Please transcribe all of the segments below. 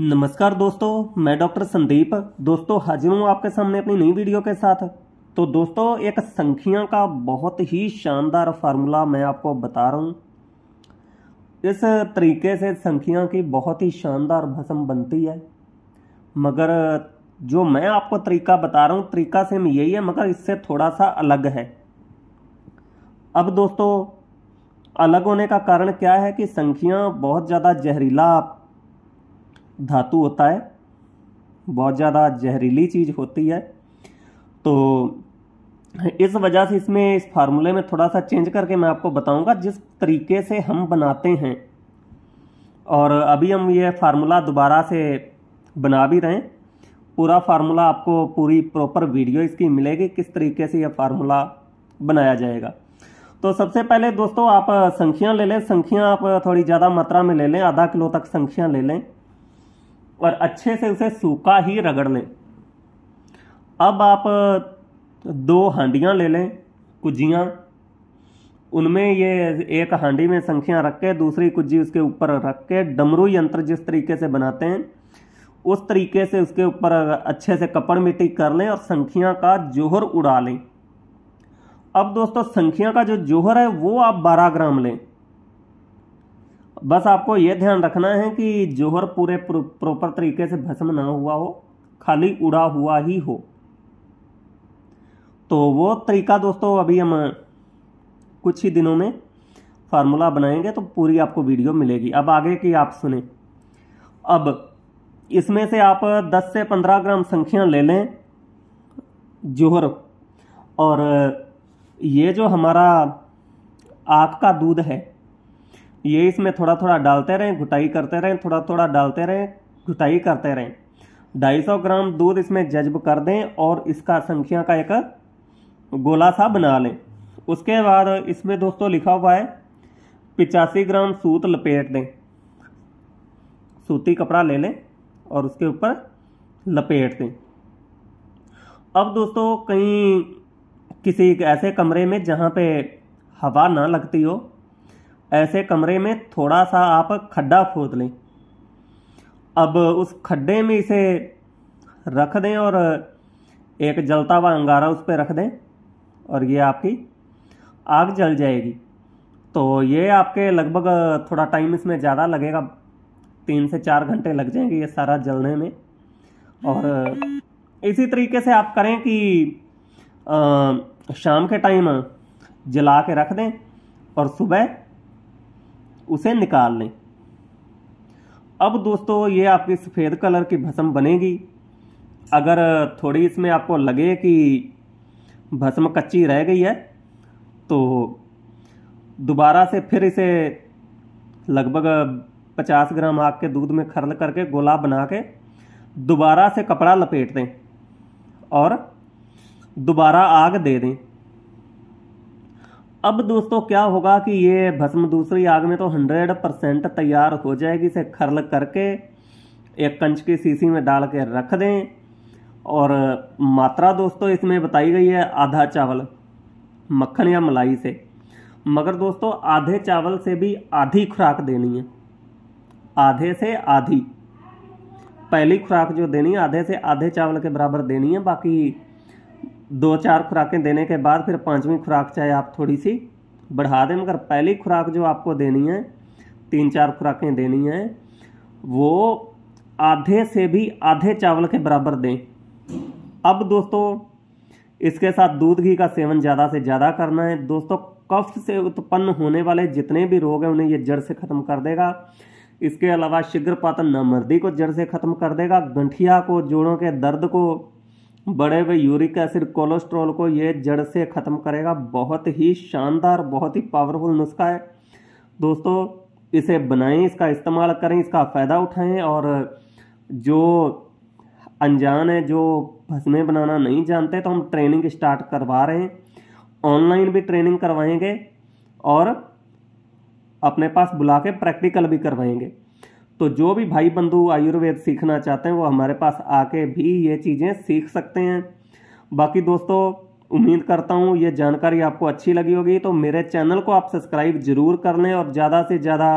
नमस्कार दोस्तों मैं डॉक्टर संदीप दोस्तों हाजिर हूँ आपके सामने अपनी नई वीडियो के साथ तो दोस्तों एक संख्या का बहुत ही शानदार फार्मूला मैं आपको बता रहा हूँ इस तरीके से संख्या की बहुत ही शानदार भस्म बनती है मगर जो मैं आपको तरीका बता रहा हूँ तरीका सेम यही है मगर इससे थोड़ा सा अलग है अब दोस्तों अलग होने का कारण क्या है कि संख्या बहुत ज़्यादा जहरीला धातु होता है बहुत ज़्यादा जहरीली चीज़ होती है तो इस वजह से इसमें इस फार्मूले में थोड़ा सा चेंज करके मैं आपको बताऊंगा जिस तरीके से हम बनाते हैं और अभी हम ये फार्मूला दोबारा से बना भी रहे हैं पूरा फार्मूला आपको पूरी प्रॉपर वीडियो इसकी मिलेगी किस तरीके से यह फार्मूला बनाया जाएगा तो सबसे पहले दोस्तों आप संख्या ले लें संख्या आप थोड़ी ज़्यादा मात्रा में ले लें आधा किलो तक संख्या ले लें और अच्छे से उसे सूखा ही रगड़ लें अब आप दो हांडियाँ ले लें कुजियाँ उनमें ये एक हांडी में संख्या रख के दूसरी कुज्जी उसके ऊपर रख के डमरू यंत्र जिस तरीके से बनाते हैं उस तरीके से उसके ऊपर अच्छे से कपड़ मिट्टी कर लें और संख्या का जोहर उड़ा लें अब दोस्तों संख्या का जो जोहर है वो आप 12 ग्राम लें बस आपको ये ध्यान रखना है कि जोहर पूरे प्रॉपर तरीके से भस्म ना हुआ हो खाली उड़ा हुआ ही हो तो वो तरीका दोस्तों अभी हम कुछ ही दिनों में फार्मूला बनाएंगे तो पूरी आपको वीडियो मिलेगी अब आगे की आप सुने अब इसमें से आप 10 से 15 ग्राम संख्या ले लें जोहर और ये जो हमारा आँख का दूध है ये इसमें थोड़ा थोड़ा डालते रहें घुटाई करते रहें थोड़ा थोड़ा डालते रहें घुटाई करते रहें 250 ग्राम दूध इसमें जज्ब कर दें और इसका संख्या का एक गोला सा बना लें उसके बाद इसमें दोस्तों लिखा हुआ है पिचासी ग्राम सूत लपेट दें सूती कपड़ा ले लें और उसके ऊपर लपेट दें अब दोस्तों कहीं किसी ऐसे कमरे में जहाँ पे हवा ना लगती हो ऐसे कमरे में थोड़ा सा आप खड्डा खोद लें अब उस खड्डे में इसे रख दें और एक जलता हुआ अंगारा उस पर रख दें और ये आपकी आग जल जाएगी तो ये आपके लगभग थोड़ा टाइम इसमें ज़्यादा लगेगा तीन से चार घंटे लग जाएंगे ये सारा जलने में और इसी तरीके से आप करें कि शाम के टाइम जला के रख दें और सुबह उसे निकाल लें अब दोस्तों ये आपकी सफ़ेद कलर की भस्म बनेगी अगर थोड़ी इसमें आपको लगे कि भस्म कच्ची रह गई है तो दोबारा से फिर इसे लगभग 50 ग्राम आग के दूध में खरल करके गोला बना के दोबारा से कपड़ा लपेट दें और दोबारा आग दे दें अब दोस्तों क्या होगा कि ये भस्म दूसरी आग में तो हंड्रेड परसेंट तैयार हो जाएगी इसे खरल करके एक कंच की सीसी में डाल के रख दें और मात्रा दोस्तों इसमें बताई गई है आधा चावल मक्खन या मलाई से मगर दोस्तों आधे चावल से भी आधी खुराक देनी है आधे से आधी पहली खुराक जो देनी है आधे से आधे चावल के बराबर देनी है बाकी दो चार खुराकें देने के बाद फिर पाँचवीं खुराक चाहे आप थोड़ी सी बढ़ा दें मगर पहली खुराक जो आपको देनी है तीन चार खुराकें देनी है वो आधे से भी आधे चावल के बराबर दें अब दोस्तों इसके साथ दूध घी का सेवन ज़्यादा से ज़्यादा करना है दोस्तों कफ से उत्पन्न होने वाले जितने भी रोग हैं उन्हें ये जड़ से ख़त्म कर देगा इसके अलावा शीघ्र पातन नमर्दी को जड़ से ख़त्म कर देगा गंठिया को जोड़ों के दर्द को बढ़े हुए यूरिक एसिड कोलेस्ट्रॉल को ये जड़ से ख़त्म करेगा बहुत ही शानदार बहुत ही पावरफुल नुस्खा है दोस्तों इसे बनाएं इसका इस्तेमाल करें इसका फ़ायदा उठाएं और जो अनजान है जो भस्में बनाना नहीं जानते तो हम ट्रेनिंग स्टार्ट करवा रहे हैं ऑनलाइन भी ट्रेनिंग करवाएंगे और अपने पास बुला के प्रैक्टिकल भी करवाएंगे तो जो भी भाई बंधु आयुर्वेद सीखना चाहते हैं वो हमारे पास आके भी ये चीज़ें सीख सकते हैं बाकी दोस्तों उम्मीद करता हूँ ये जानकारी आपको अच्छी लगी होगी तो मेरे चैनल को आप सब्सक्राइब जरूर कर लें और ज़्यादा से ज़्यादा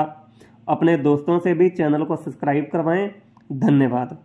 अपने दोस्तों से भी चैनल को सब्सक्राइब करवाएं धन्यवाद